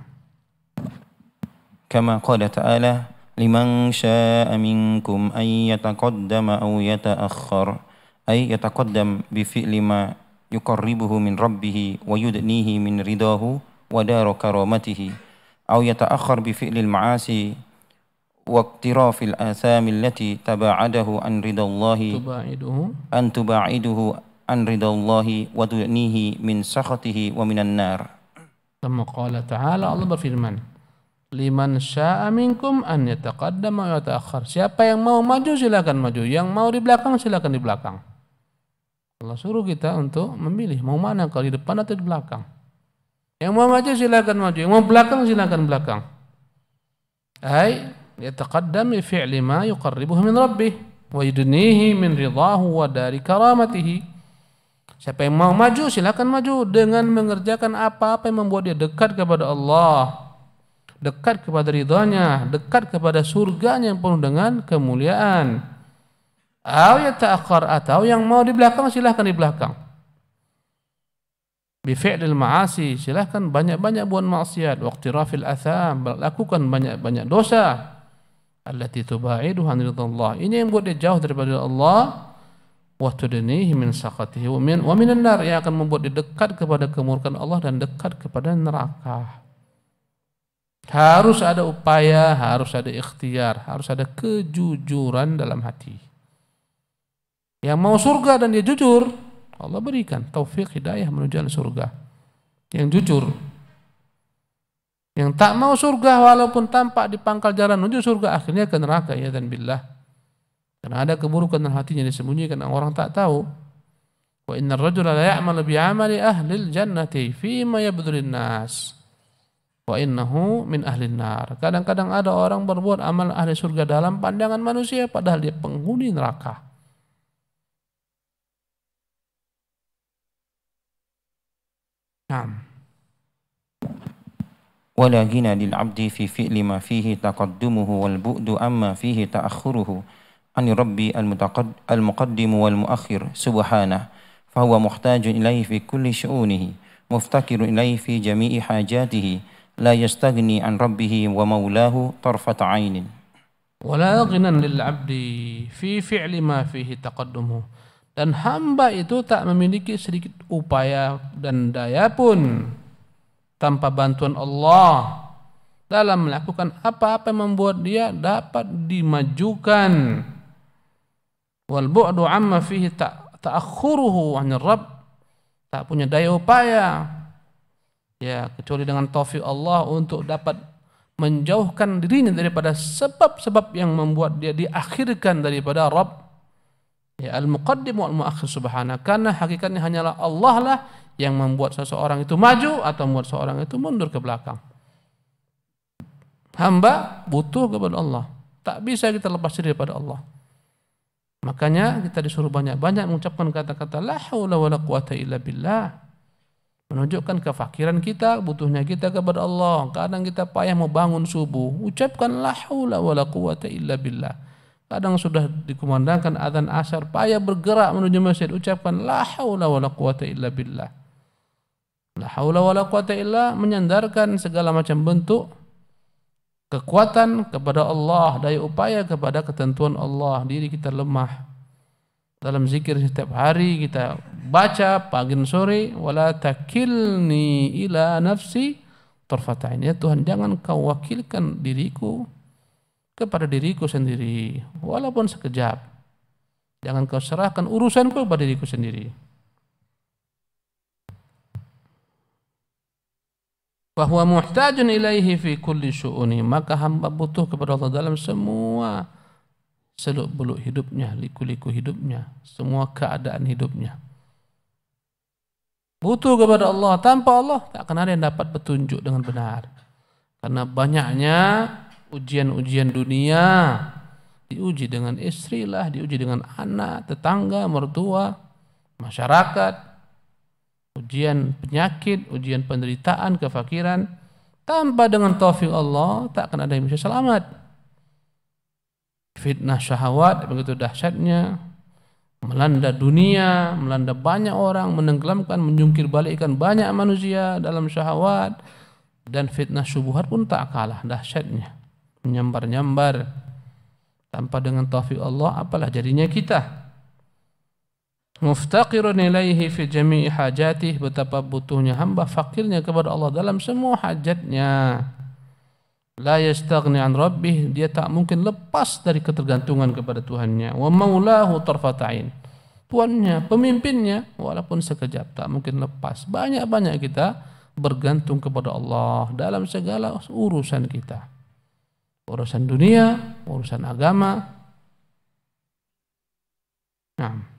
Kama qala ta'ala liman syaa'a minkum ay yataqaddama aw yata'akhkhar ay yataqaddam bi fi'li ma yuqarribuhu min rabbih wa yudnihi min ridahu wa daru karamatihi aw yata'akhkhar bi fi'li al-ma'asi واقتراف الآثام التي تباعده عن رضا الله أن تباعده an ridallahi wa tu'nihi min sakhatihi wa minan nar. Kama qala ta'ala Allah berfirman, "Liman syaa minkum an yataqaddama wa yata'akhkhar." Siapa yang mau maju silakan maju, yang mau di belakang silakan di belakang. Allah suruh kita untuk memilih mau mana kalau di depan atau di belakang. Yang mau maju silakan maju, yang mau belakang silakan belakang. Hai, yataqaddam fi'li ma yuqarribuhu min rabbih wa yudnihi min ridahu wa dari karamatihi. Siapa yang mau maju silakan maju dengan mengerjakan apa-apa yang membuat dia dekat kepada Allah, dekat kepada RidhoNya, dekat kepada surganya yang penuh dengan kemuliaan. ya ta'akhir atau yang mau di belakang silahkan di belakang. Bifi'lil ma'asi silahkan banyak-banyak buat maksiat, rafil atham, lakukan banyak-banyak dosa. Allati tubaidu an Allah. Ini yang buat dia jauh daripada Allah wahtudnihi min sakatihi wa min wa minan nar yang akan membuat dia dekat kepada kemurkan Allah dan dekat kepada neraka. Harus ada upaya, harus ada ikhtiar, harus ada kejujuran dalam hati. Yang mau surga dan dia jujur, Allah berikan taufik hidayah menuju surga. Yang jujur. Yang tak mau surga walaupun tampak di pangkal jalan menuju surga akhirnya ke neraka ya dan billah. Karena ada keburukan dalam hatinya disembunyikan yang orang tak tahu. Wa inna rajula la ya'malu bi 'amali ahli jannati fi ma yabdhulun nas. Wa innahu min ahli nar. Kadang-kadang ada orang berbuat amal ahli surga dalam pandangan manusia padahal dia penghuni neraka. Naam. Wala ghina lil 'abdi fi fi'li ma fihi taqaddumuhu wal bu'du amma fihi ta'akhkhuruhu. عن ربي المتقد المقدم والمؤخر سبحانه فهو محتاج إليه في كل شؤونه مفتكر إليه في جميع حاجاته لا يستغني عن ربه ومولاه طرفة عين ولا غنى للعبد في فعل ما فيه تقدمه dan hamba itu tak memiliki sedikit upaya dan daya pun tanpa bantuan Allah dalam melakukan apa-apa membuat dia dapat dimajukan wal bu'du amma fihi ta'akhuruhu 'anil rabb tak punya daya upaya ya kecuali dengan taufik Allah untuk dapat menjauhkan dirinya daripada sebab-sebab yang membuat dia diakhirkan daripada Rabb ya al muqaddim wal muakhir subhanahu karena hakikatnya hanyalah Allah lah yang membuat seseorang itu maju atau membuat seseorang itu mundur ke belakang hamba butuh kepada Allah tak bisa kita lepas diri daripada Allah Makanya kita disuruh banyak-banyak mengucapkan kata-kata la haula wala quwata illa billah. Menunjukkan kefakiran kita, butuhnya kita kepada Allah. Kadang kita payah mau bangun subuh, ucapkan la haula wala quwata illa billah. Kadang sudah dikumandangkan azan asar, payah bergerak menuju masjid, ucapkan la haula wala quwata illa billah. La haula wala quwata illa menyandarkan segala macam bentuk kekuatan kepada Allah, daya upaya kepada ketentuan Allah. Diri kita lemah. Dalam zikir setiap hari kita baca pagi dan sore wala takilni ila nafsi tarfatain ya Tuhan jangan kau wakilkan diriku kepada diriku sendiri walaupun sekejap jangan kau serahkan urusanku kepada diriku sendiri bahwa muhtajun ilaihi fi kulli syu'uni maka hamba butuh kepada Allah dalam semua seluk beluk hidupnya liku-liku hidupnya semua keadaan hidupnya butuh kepada Allah tanpa Allah tak akan ada yang dapat petunjuk dengan benar karena banyaknya ujian-ujian dunia diuji dengan istri lah diuji dengan anak tetangga mertua masyarakat ujian penyakit, ujian penderitaan, kefakiran, tanpa dengan taufik Allah tak akan ada yang bisa selamat. Fitnah syahwat begitu dahsyatnya melanda dunia, melanda banyak orang, menenggelamkan, menjungkir balikkan banyak manusia dalam syahwat dan fitnah subuhat pun tak kalah dahsyatnya. Menyambar-nyambar tanpa dengan taufik Allah apalah jadinya kita muftaqirun ilaihi fi jami'i hajatih betapa butuhnya hamba fakirnya kepada Allah dalam semua hajatnya la yastaghni an rabbih dia tak mungkin lepas dari ketergantungan kepada Tuhannya wa maulahu tarfatain tuannya pemimpinnya walaupun sekejap tak mungkin lepas banyak-banyak kita bergantung kepada Allah dalam segala urusan kita urusan dunia urusan agama nah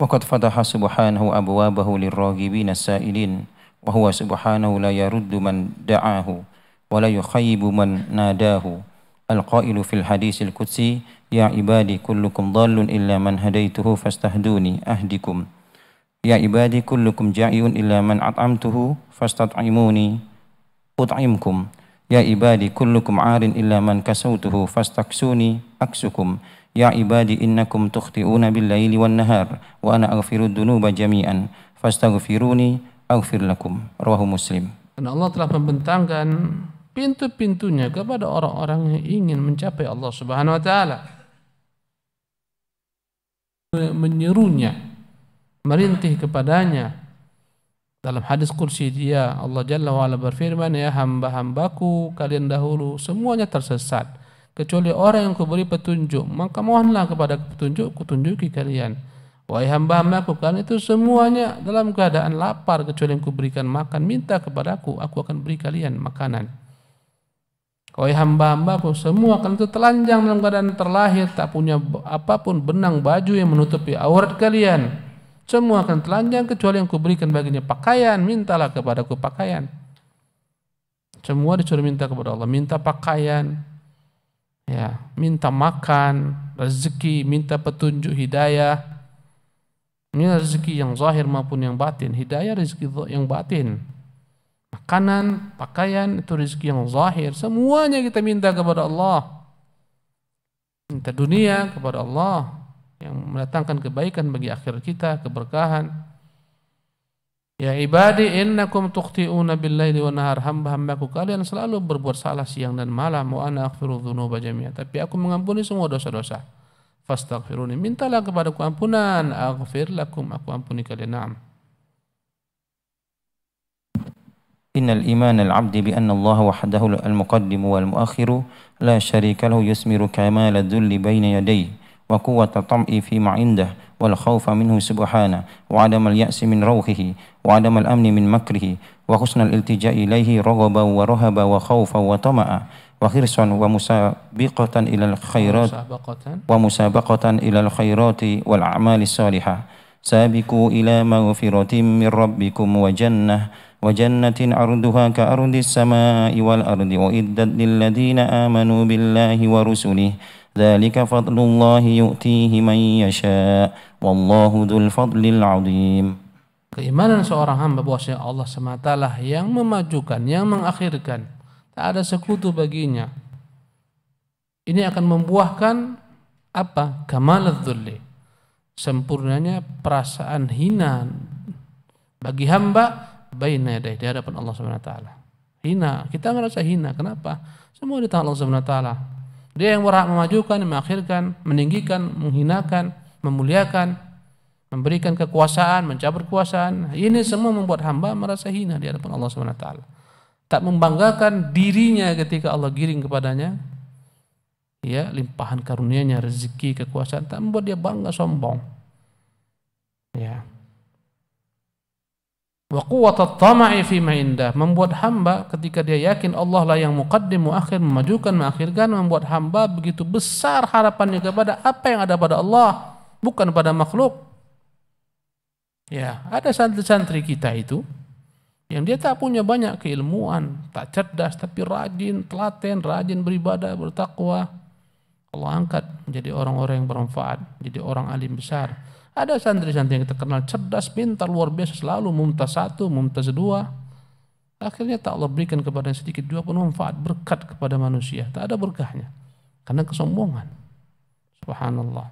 وقد فتح سبحانه أبوابه للراغبين السائلين وهو سبحانه لا يرد من دعاه ولا يخيب من ناداه القائل في الحديث القدسي يا عبادي كلكم ضال إلا من هديته فاستهدوني أهدكم يا عبادي كلكم جائع إلا من أطعمته فاستطعموني أطعمكم يا عبادي كلكم عار إلا من كسوته فاستكسوني أكسكم Ya innakum tukhti'una billayli تخطئون nahar wa ana aghfiru dunuba jami'an fastaghfiruni aghfir lakum. رواه Muslim. Dan Allah telah membentangkan pintu-pintunya kepada orang-orang yang ingin mencapai Allah Subhanahu wa taala. Menyerunya, merintih kepadanya. Dalam hadis kursi dia Allah Jalla wa'ala berfirman ya hamba-hambaku kalian dahulu semuanya tersesat kecuali orang yang kuberi petunjuk maka mohonlah kepada petunjuk kutunjuki kalian wahai hamba aku, kan itu semuanya dalam keadaan lapar kecuali yang kuberikan makan minta kepadaku aku akan beri kalian makanan wahai hamba aku, semua kan itu telanjang dalam keadaan terlahir tak punya apapun benang baju yang menutupi aurat kalian semua akan telanjang kecuali yang kuberikan baginya pakaian mintalah kepadaku pakaian semua disuruh minta kepada Allah minta pakaian ya minta makan rezeki minta petunjuk hidayah ini rezeki yang zahir maupun yang batin hidayah rezeki yang batin makanan pakaian itu rezeki yang zahir semuanya kita minta kepada Allah minta dunia kepada Allah yang mendatangkan kebaikan bagi akhir kita keberkahan Ya ibadi innakum tukhti'una billayli wa nahar hamba-hambaku kalian selalu berbuat salah siang dan malam wa ana aghfiru dhunuba jami'a tapi aku mengampuni semua dosa-dosa. Fastaghfiruni mintalah kepada kepadaku ampunan aghfir lakum aku ampuni kalian. Naam. Innal iman al-'abdi bi anna Allah wahdahu al-muqaddim wal muakhiru la syarika lahu yusmiru kamal dhulli bayna yadayhi wa quwwata tam'i fi ma'indah والخوف منه سبحانه وعدم اليأس من روحه وعدم الأمن من مكره وحسن الالتجاء إليه رغبا ورهبا وخوفا وطمعا وحرصا ومسابقة إلى الخيرات ومسابقة إلى الخيرات والأعمال الصالحة سابقوا إلى مغفرة من ربكم وجنة وجنة أرضها كأرض السماء والأرض أعدت للذين آمنوا بالله ورسله ذلك فضل الله يؤتيه من يشاء والله ذو الفضل العظيم keimanan seorang hamba bahwasanya Allah semata lah yang memajukan, yang mengakhirkan. Tak ada sekutu baginya. Ini akan membuahkan apa? Kamal Sempurnanya perasaan hina bagi hamba baina yadayhi di hadapan Allah Subhanahu wa taala. Hina, kita merasa hina. Kenapa? Semua di tangan Allah Subhanahu wa taala. Dia yang berhak memajukan, mengakhirkan, meninggikan, menghinakan, memuliakan, memberikan kekuasaan, mencabut kekuasaan. Ini semua membuat hamba merasa hina di hadapan Allah Subhanahu wa taala. Tak membanggakan dirinya ketika Allah giring kepadanya ya limpahan karunia-Nya, rezeki, kekuasaan tak membuat dia bangga sombong. Ya. Wa quwwatat tama'i fi indah membuat hamba ketika dia yakin Allah lah yang muqaddim muakhir memajukan mengakhirkan membuat hamba begitu besar harapannya kepada apa yang ada pada Allah bukan pada makhluk. Ya, ada santri-santri kita itu yang dia tak punya banyak keilmuan, tak cerdas tapi rajin, telaten, rajin beribadah, bertakwa. Allah angkat menjadi orang-orang yang bermanfaat, jadi orang alim besar. Ada santri-santri yang kita kenal cerdas, pintar, luar biasa, selalu mumtaz satu, mumtaz dua. Akhirnya tak Allah berikan kepada yang sedikit dua pun manfaat, berkat kepada manusia. Tak ada berkahnya. Karena kesombongan. Subhanallah.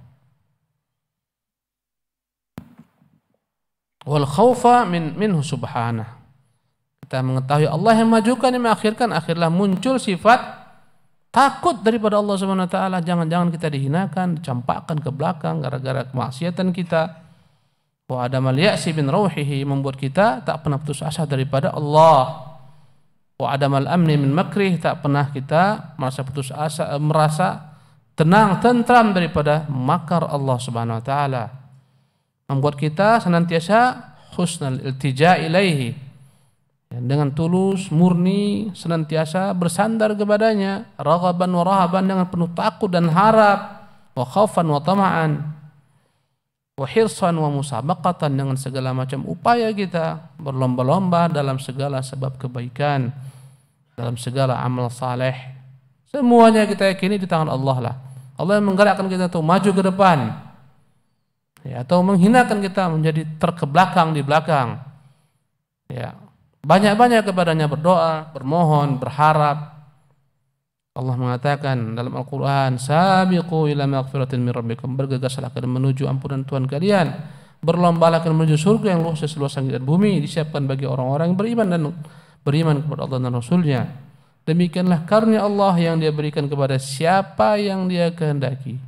Wal khawfa min, minhu subhanah. Kita mengetahui Allah yang majukan, yang mengakhirkan, akhirlah muncul sifat takut daripada Allah Subhanahu wa taala jangan-jangan kita dihinakan dicampakkan ke belakang gara-gara kemaksiatan kita wa ada al ya'si bin rauhihi membuat kita tak pernah putus asa daripada Allah wa ada al amni min makrih tak pernah kita merasa putus asa eh, merasa tenang tentram daripada makar Allah Subhanahu wa taala membuat kita senantiasa husnul iltija ilaihi Ya, dengan tulus, murni, senantiasa bersandar kepadanya, raghaban wa rahaban dengan penuh takut dan harap, wa khaufan wa tama'an, wa hirsan wa musabaqatan dengan segala macam upaya kita berlomba-lomba dalam segala sebab kebaikan, dalam segala amal saleh. Semuanya kita yakini di tangan Allah lah. Allah yang menggerakkan kita untuk maju ke depan. Ya, atau menghinakan kita menjadi terkebelakang di belakang. Ya, banyak-banyak kepadanya berdoa, bermohon, berharap. Allah mengatakan dalam Al-Quran, Sabiqu ila maghfiratin min rabbikum. Bergegaslah kalian menuju ampunan Tuhan kalian. Berlombalah kalian menuju surga yang luas seluas langit dan bumi. Disiapkan bagi orang-orang yang beriman dan beriman kepada Allah dan Rasulnya. Demikianlah karunia Allah yang dia berikan kepada siapa yang dia kehendaki.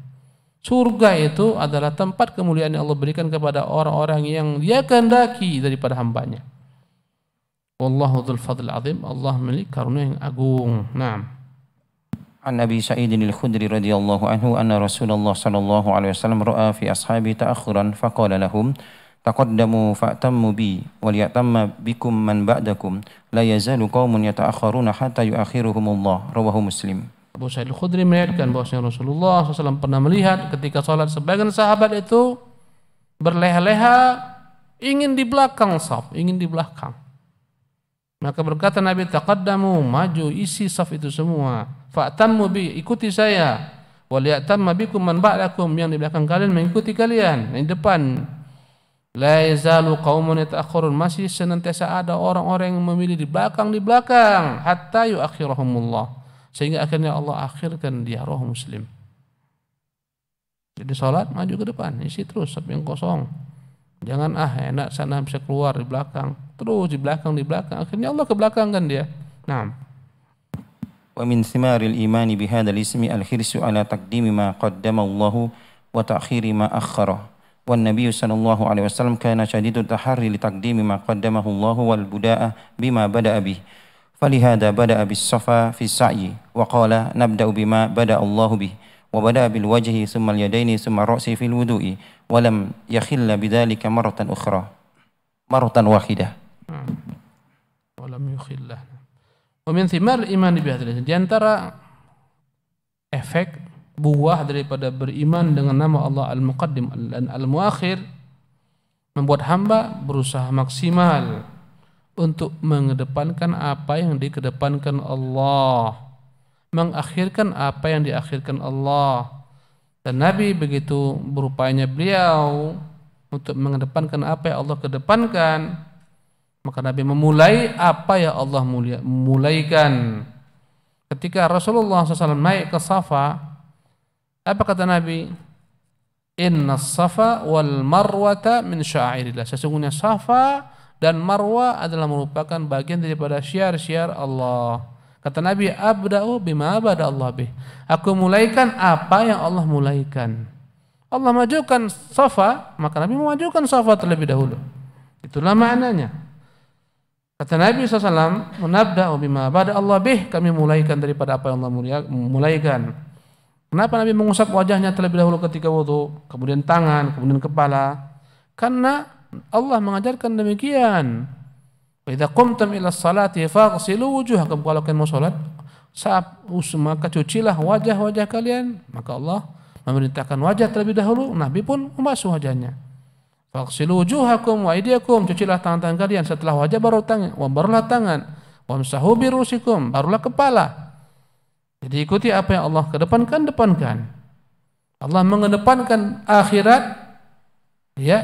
Surga itu adalah tempat kemuliaan yang Allah berikan kepada orang-orang yang dia kehendaki daripada hambanya. Wallahu dzul fadl azim. Allah memiliki karunia yang agung. Hmm. Naam. An Nabi Sa'id al-Khudri radhiyallahu anhu anna Rasulullah sallallahu alaihi wasallam ra'a fi ashabi ta'akhuran faqala lahum taqaddamu fa'tammu bi wal yatamma bikum man ba'dakum la yazalu qaumun yata'akhkharuna hatta yu'akhiruhumullah rawahu Muslim. Abu Sa'id al-Khudri meriwayatkan bahwasanya Rasulullah SAW pernah melihat ketika sholat sebagian sahabat itu berleha-leha ingin di belakang saf, ingin di belakang. Maka berkata Nabi, taqaddamu, maju, isi saf itu semua. Fa'tammu bi, ikuti saya. Waliyatamma bikum man ba'dakum, yang di belakang kalian mengikuti kalian, yang di depan. La yazalu qaumun yata'akhkharun masih senantiasa ada orang-orang yang memilih di belakang, di belakang. Hatta yu'akhirahumullah. Sehingga akhirnya Allah akhirkan dia, roh muslim. Jadi sholat, maju ke depan, isi terus, saf yang kosong. Jangan ah enak sana bisa keluar di belakang terus di belakang di belakang akhirnya Allah ke belakang kan dia nah wa min thimaril imani bihadzal ismi al khirsu ala takdimi ma qaddama Allah wa ta'khiri ma akhara wan nabiy sallallahu alaihi wasallam kana shadidut tahari li taqdimi ma qaddamahu Allah wal budaa bima bada bih فلهذا بدأ بالصفا في السعي وقال نبدأ بما بدأ الله به وبدأ بالوجه ثم اليدين ثم الرأس في الوضوء ولم يخل بذلك مرة أخرى مرة واحدة khillah. Wa min thimar iman bi Di antara efek buah daripada beriman dengan nama Allah Al-Muqaddim dan Al-Muakhir membuat hamba berusaha maksimal untuk mengedepankan apa yang dikedepankan Allah mengakhirkan apa yang diakhirkan Allah dan Nabi begitu berupanya beliau untuk mengedepankan apa yang Allah kedepankan maka Nabi memulai apa ya Allah mulia, mulaikan. Ketika Rasulullah SAW naik ke Safa, apa kata Nabi? Inna Safa wal Marwata min syairillah. Sesungguhnya Safa dan Marwa adalah merupakan bagian daripada syiar-syiar Allah. Kata Nabi, "Abda'u bima bada Allah bih." Aku mulaikan apa yang Allah mulaikan. Allah majukan Safa, maka Nabi memajukan Safa terlebih dahulu. Itulah maknanya. Kata Nabi SAW, menabda bima bada Allah bih, kami mulaikan daripada apa yang Allah mulia, mulaikan. Kenapa Nabi mengusap wajahnya terlebih dahulu ketika wudhu, kemudian tangan, kemudian kepala? Karena Allah mengajarkan demikian. Idza qumtum ila salati faghsilu silu kalau kalian mau salat, saat maka cucilah wajah-wajah kalian. Maka Allah memerintahkan wajah terlebih dahulu, Nabi pun membasuh wajahnya. Faksilu wujuhakum wa idiakum, cucilah tangan-tangan kalian setelah wajah baru tangan, barulah tangan. Wamsahu birusikum, barulah kepala. Jadi ikuti apa yang Allah kedepankan, depankan. Allah mengedepankan akhirat ya,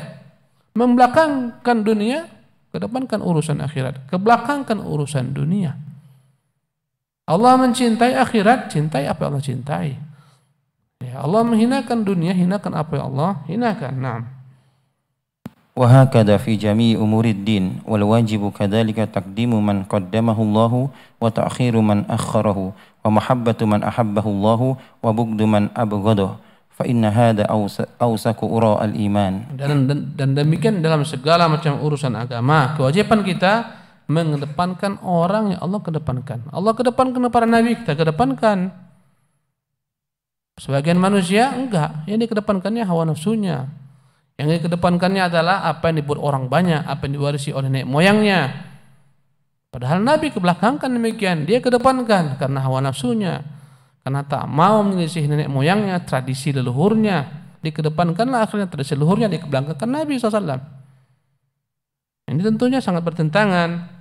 membelakangkan dunia, kedepankan urusan akhirat, kebelakangkan urusan dunia. Allah mencintai akhirat, cintai apa yang Allah cintai. Ya, Allah menghinakan dunia, hinakan apa yang Allah hinakan. Naam. وهكذا في جميع أمور الدين والواجب كذلك تقديم من قدمه الله وتأخير من أخره ومحبة من أحبه الله وبغض من أبغضه فإن هذا أوسك أراء الإيمان dan, dan, dan demikian dalam segala macam urusan agama kewajiban kita mengedepankan orang yang Allah kedepankan Allah kedepankan para nabi kita kedepankan sebagian manusia enggak yang dikedepankannya hawa nafsunya yang kedepankannya adalah apa yang dibuat orang banyak, apa yang diwarisi oleh nenek moyangnya. Padahal Nabi kebelakangkan demikian, dia kedepankan karena hawa nafsunya, karena tak mau menyelisih nenek moyangnya, tradisi leluhurnya. Dikedepankanlah akhirnya tradisi leluhurnya dikebelakangkan Nabi SAW. Ini tentunya sangat bertentangan.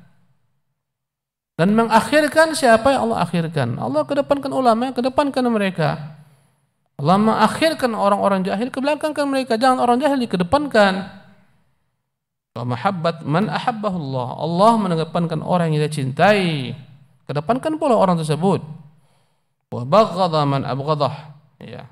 Dan mengakhirkan siapa yang Allah akhirkan? Allah kedepankan ulama, kedepankan mereka. Allah mengakhirkan orang-orang jahil kebelakangkan mereka jangan orang jahil dikedepankan mahabbat man ahabbahu Allah Allah mengedepankan orang yang dia cintai kedepankan pula orang tersebut wa baghadha man abghadah ya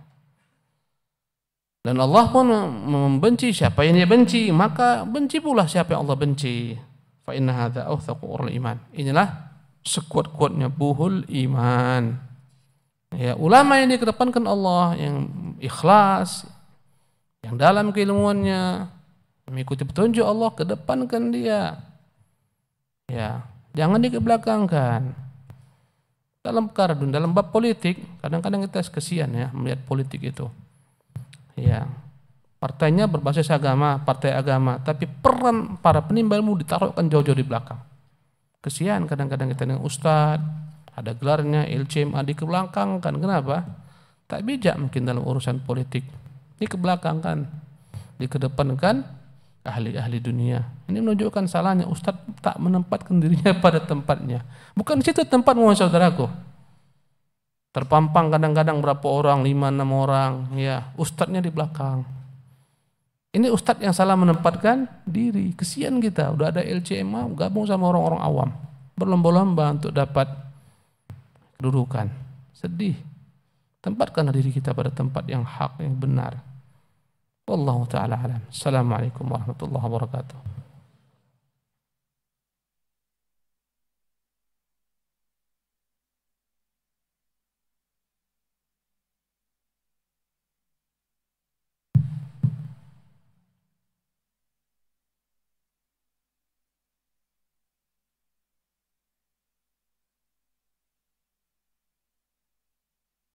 dan Allah pun membenci siapa yang dia benci maka benci pula siapa yang Allah benci fa inna hadza awthaqu iman inilah sekuat-kuatnya buhul iman Ya, ulama yang dikedepankan Allah yang ikhlas, yang dalam keilmuannya mengikuti petunjuk Allah kedepankan dia. Ya, jangan dikebelakangkan. Dalam perkara dalam bab politik, kadang-kadang kita kesian ya melihat politik itu. Ya, partainya berbasis agama, partai agama, tapi peran para penimbalmu ditaruhkan jauh-jauh di belakang. Kesian kadang-kadang kita dengan ustadz, ada gelarnya, kebelakang kan? Kenapa? Tak bijak mungkin dalam urusan politik. Ini kebelakang kan? Di ke kedepan kan? ahli-ahli dunia. Ini menunjukkan salahnya Ustadz tak menempatkan dirinya (laughs) pada tempatnya. Bukan di situ tempatmu saudaraku. Terpampang kadang-kadang berapa orang, lima, enam orang. Ya, Ustadznya di belakang. Ini Ustadz yang salah menempatkan diri. Kesian kita, udah ada LCMA gabung sama orang-orang awam. Berlomba-lomba untuk dapat kedudukan. Sedih. Tempatkanlah diri kita pada tempat yang hak, yang benar. Wallahu taala alam. Assalamualaikum warahmatullahi wabarakatuh.